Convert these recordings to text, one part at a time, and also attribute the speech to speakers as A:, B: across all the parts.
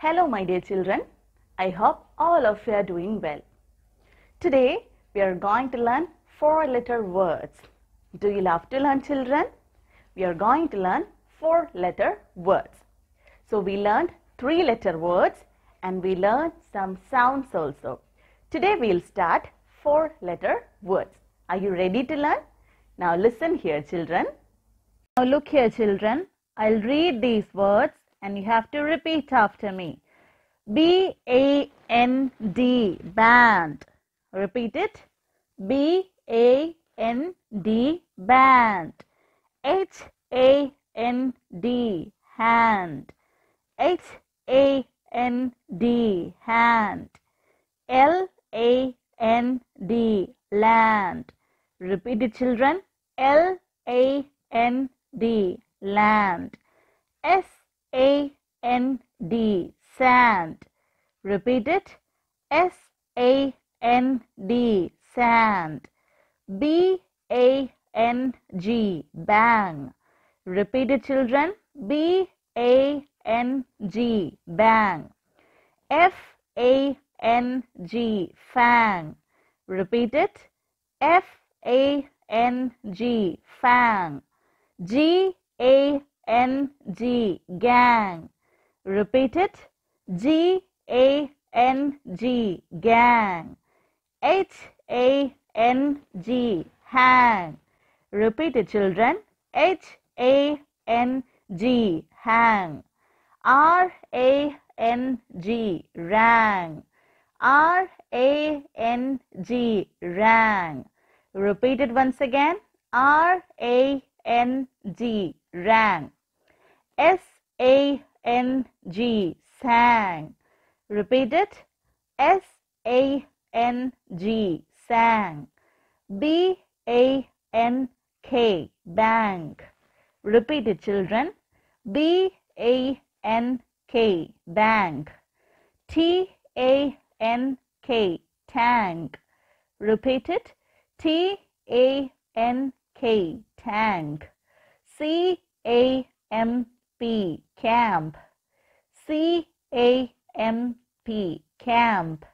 A: Hello my dear children, I hope all of you are doing well. Today we are going to learn four letter words. Do you love to learn children? We are going to learn four letter words. So we learned three letter words and we learned some sounds also. Today we will start four letter words. Are you ready to learn? Now listen here children. Now look here children. I'll read these words and you have to repeat after me. B-A-N-D, band. Repeat it. B-A-N-D, band. H-A-N-D, hand. H-A-N-D, hand. L-A-N-D, land. Repeat it children. L A N D land S A N D sand repeat it S A N D sand B A N G bang repeat it children B A N G bang F A N G fang repeat it F A N G fang. G A N G gang. Repeat it. G A N G gang. H A N G hang. Repeat it children. H A N G hang. R A N G rang. R A N G rang. Repeat it once again. R A N G, rang. S A N G, sang. Repeat it. S A N G, sang. B A N K, bank. Repeat it, children. B A N K, bank. T A N K, tank. Repeat it. T A N K tank C A M P camp C A M P camp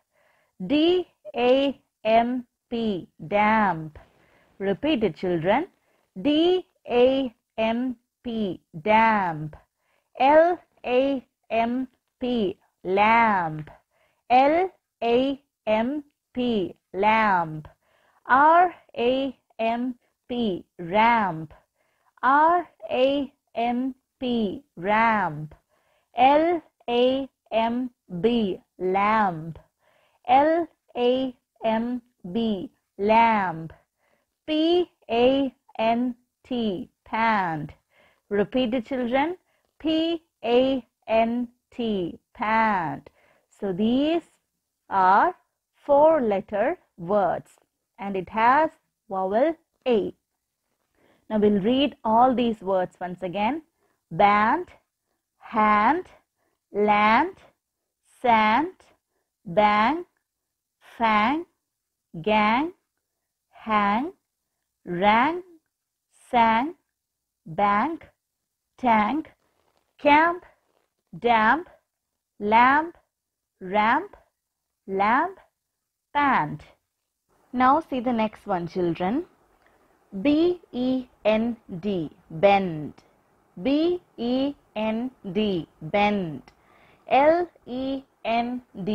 A: D A M P damp repeat it children D A M P damp L A M P lamp L A M P lamp R A M P ramp R A M P ramp L A M B lamp L A M B lamp P A N T pant repeat it children P A N T pant so these are four letter words and it has vowel A. Now we'll read all these words once again. Band, hand, land, sand, bang, fang, gang, hang, rang, sang, bank, tank, camp, damp, lamp, ramp, lamp, pant. Now see the next one children. B-E-N-D, bend. B-E-N-D, bend. L-E-N-D,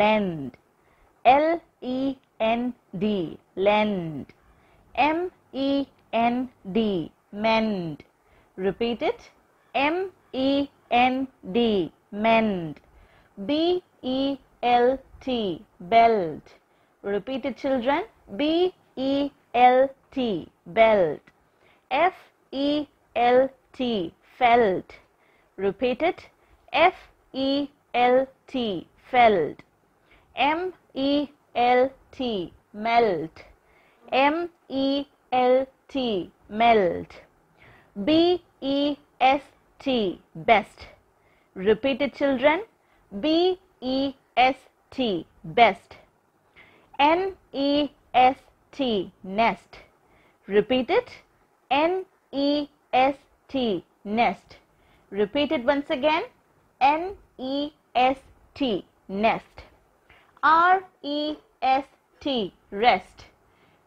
A: lend. L-E-N-D, lend. M-E-N-D, mend. Repeat it. M-E-N-D, mend. B-E-L-T, belt. Repeat it children. B E L T belt. F E L T felt. Repeat it. F E L T felt. M E L T melt. M E L T melt. B E S T best. Repeat it children. B E S T best. N E S T nest. Repeat it. N E S T nest. Repeat it once again. N E S T nest. R E S T rest.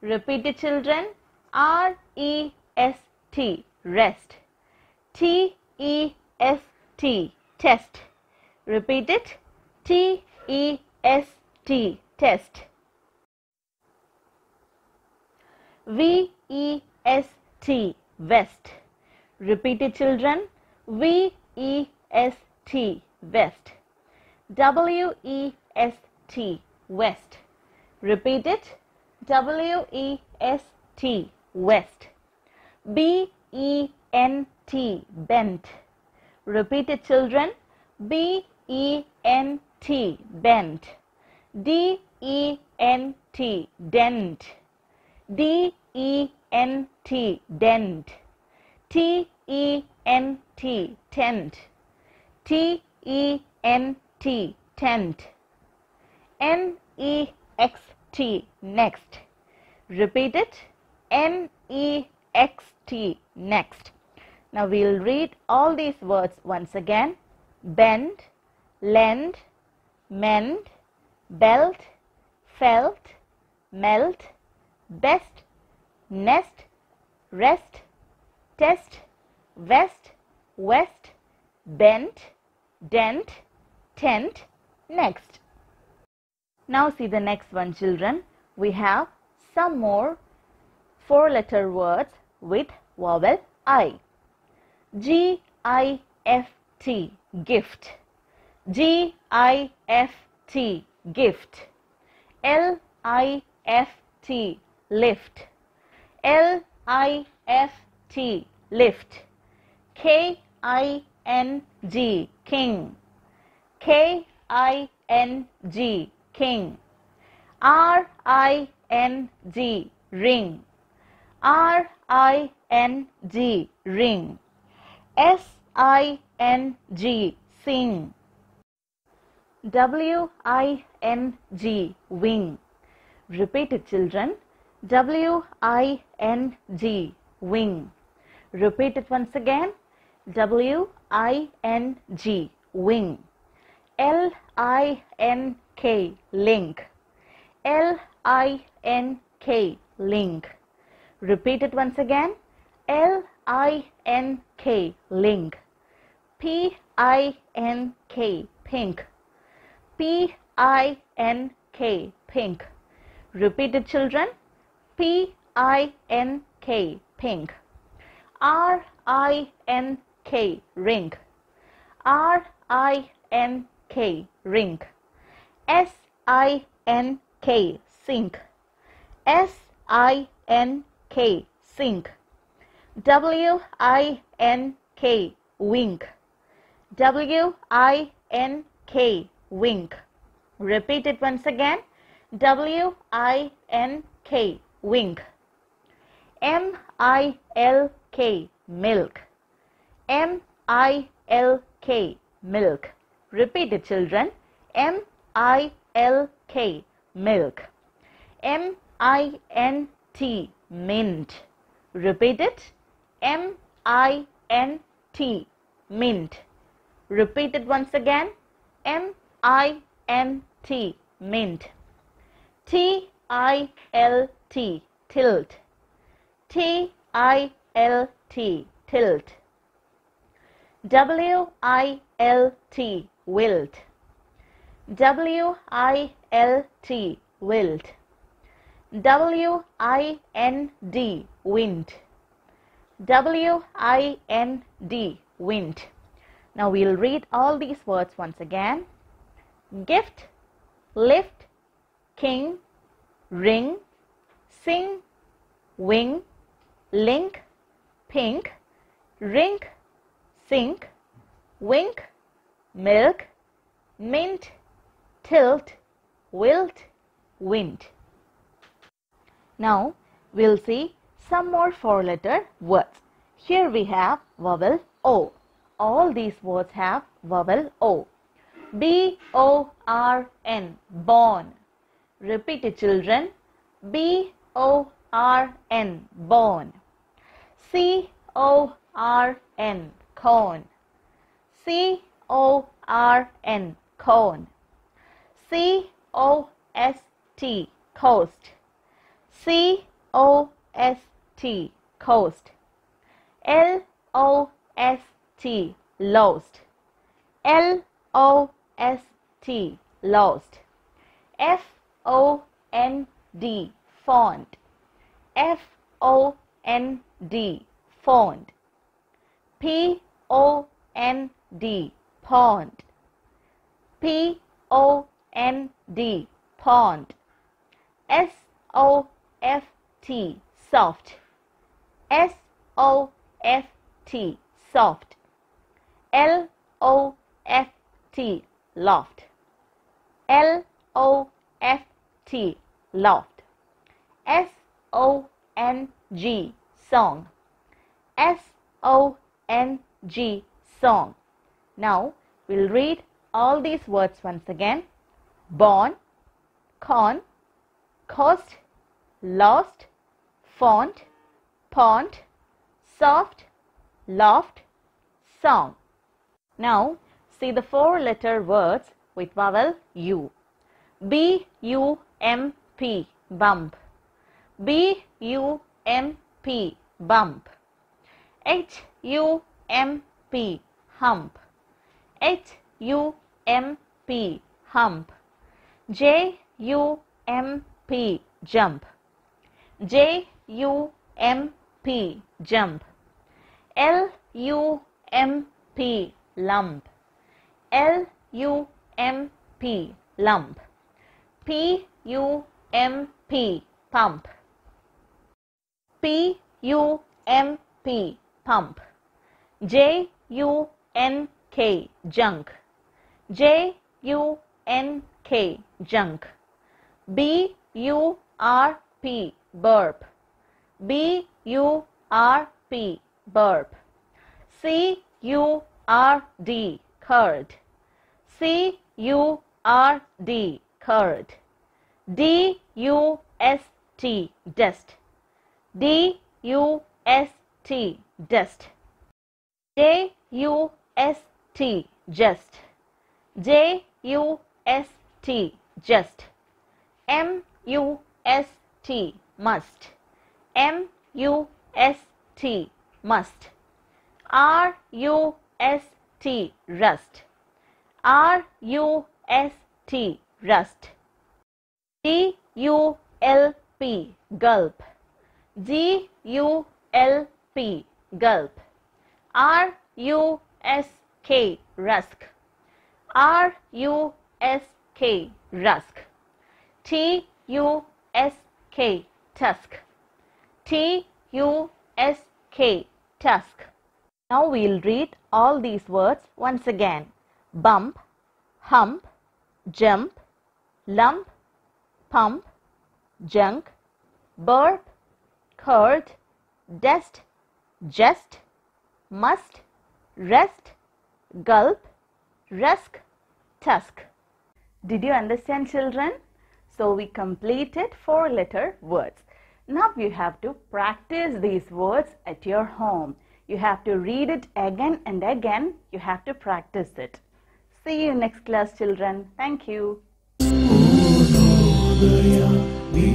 A: Repeat it children. R E S T rest. T E S T test. Repeat it. T E S T test. V E S T West. Repeat it children. V E S T West. W E S T West. Repeat it. W E S T West. B E N T Bent. Repeat it children. B E N T Bent. D E N T Dent. D E N T, dent. T E N T, tent. T E N T, tent. N E X T, next. Repeat it. N E X T, next. Now we'll read all these words once again. Bend, lend, mend, belt, felt, melt, best, nest, rest, test, west, west, bent, dent, tent, next. Now see the next one children. We have some more four letter words with vowel I. G I F T gift. G I F T gift. L I F T lift. L I F T, lift. K I N G, king. K I N G, king. R I N G, ring. R I N G, ring. S I N G, sing. W I N G, wing. Repeat it, children. W-I-N-G, wing. Repeat it once again. W-I-N-G, wing. L-I-N-K, link. L-I-N-K, link. Repeat it once again. L-I-N-K, link. P-I-N-K, pink. P-I-N-K, pink. Repeat it, children. P I N K pink. R I N K ring. R I N K ring. S I N K sink. S I N K sink. W I N K wink. W I N K wink. Repeat it once again. W I N K Wink. M I L K milk M I L K milk repeat it children M I L K milk M I N T mint repeat it M I N T mint repeat it once again M I N T mint T I L T tilt T I L T tilt W I L T wilt W I L T wilt W I N D wind W I N D wind now we'll read all these words once again gift lift king ring, sing, wing, link, pink, rink, sink, wink, milk, mint, tilt, wilt, wind. Now we'll see some more four letter words. Here we have vowel O. All these words have vowel O. B O R N born Repeat children. B-O-R-N, born. C-O-R-N, cone, C-O-R-N, cone, C-O-S-T, coast. C-O-S-T, coast. L-O-S-T, lost. L-O-S-T, lost. F O N D fond F O N D fond P O N D pond P O N D pond S O F T soft S O F T soft L O F T loft L O F -T, T. Loft. S O N G. Song. S O N G. Song. Now we'll read all these words once again. Born, con, cost, lost, font, pond, soft, loft, song. Now see the four letter words with vowel U. B U M P bump. B U M P bump. H U M P hump. H U M P hump. J U M P jump. J U M P jump. L U M P lump. L U M P lump. P U M P pump P U M P pump J U N K junk J U N K junk B U R P burp B U R P burp C U R D curd C U R D curd D U S T dust D U S T dust J U S T just J U S T just M U S T must M U S T must R U S T rust R U S T rust G U L P gulp G U L P gulp R U S K rusk R U S K rusk T U S K tusk T U S K tusk Now we'll read all these words once again bump hump jump lump pump, junk, burp, curd, dust, jest, must, rest, gulp, rusk, tusk. Did you understand children? So we completed four letter words. Now you have to practice these words at your home. You have to read it again and again. You have to practice it. See you next class children. Thank you. 怎你